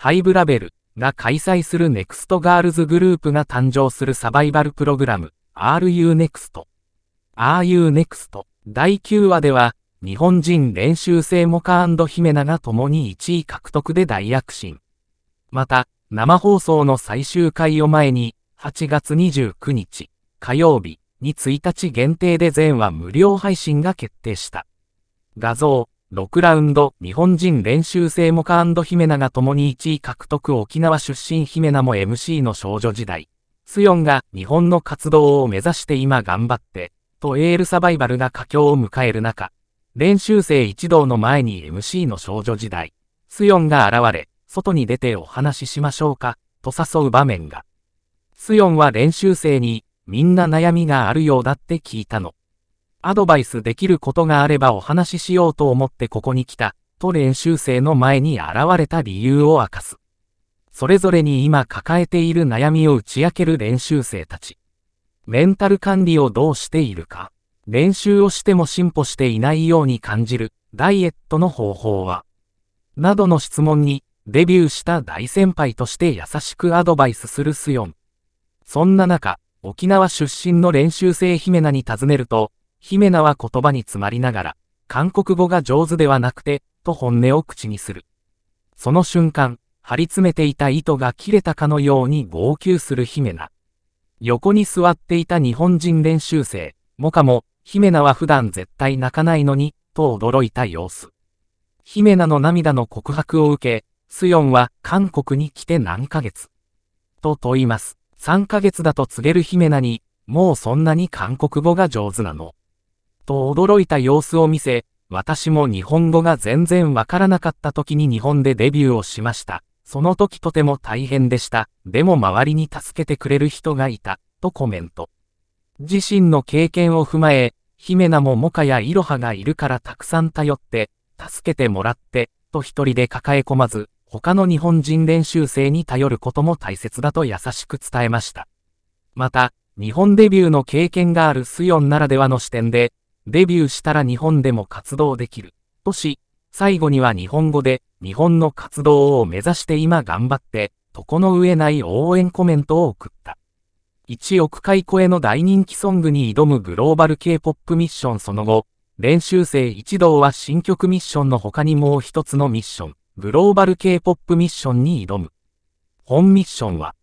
ハイブラベルが開催するネクストガールズグループが誕生するサバイバルプログラム RUNEXT。RUNEXT 第9話では、日本人練習生モカヒメナが共に1位獲得で大躍進。また、生放送の最終回を前に、8月29日、火曜日に1日限定で全話無料配信が決定した。画像、6ラウンド、日本人練習生モカ姫名が共に1位獲得沖縄出身姫名も MC の少女時代。スヨンが日本の活動を目指して今頑張って、とエールサバイバルが佳境を迎える中、練習生一同の前に MC の少女時代、スヨンが現れ、外に出てお話ししましょうか、と誘う場面が。スヨンは練習生に、みんな悩みがあるようだって聞いたの。アドバイスできることがあればお話ししようと思ってここに来た、と練習生の前に現れた理由を明かす。それぞれに今抱えている悩みを打ち明ける練習生たち。メンタル管理をどうしているか。練習をしても進歩していないように感じる、ダイエットの方法は。などの質問に、デビューした大先輩として優しくアドバイスするスヨン。そんな中、沖縄出身の練習生姫名に尋ねると、姫菜は言葉に詰まりながら、韓国語が上手ではなくて、と本音を口にする。その瞬間、張り詰めていた糸が切れたかのように号泣する姫菜。横に座っていた日本人練習生、モカも、姫菜は普段絶対泣かないのに、と驚いた様子。姫菜の涙の告白を受け、スヨンは韓国に来て何ヶ月と問います。3ヶ月だと告げる姫菜に、もうそんなに韓国語が上手なのと驚いた様子を見せ、私も日本語が全然わからなかった時に日本でデビューをしました。その時とても大変でした。でも周りに助けてくれる人がいた、とコメント。自身の経験を踏まえ、姫名もモカやイロハがいるからたくさん頼って、助けてもらって、と一人で抱え込まず、他の日本人練習生に頼ることも大切だと優しく伝えました。また、日本デビューの経験があるスヨンならではの視点で、デビューしたら日本でも活動できる、とし、最後には日本語で、日本の活動を目指して今頑張って、とこの上ない応援コメントを送った。1億回超えの大人気ソングに挑むグローバル K-POP ミッションその後、練習生一同は新曲ミッションの他にもう一つのミッション、グローバル K-POP ミッションに挑む。本ミッションは、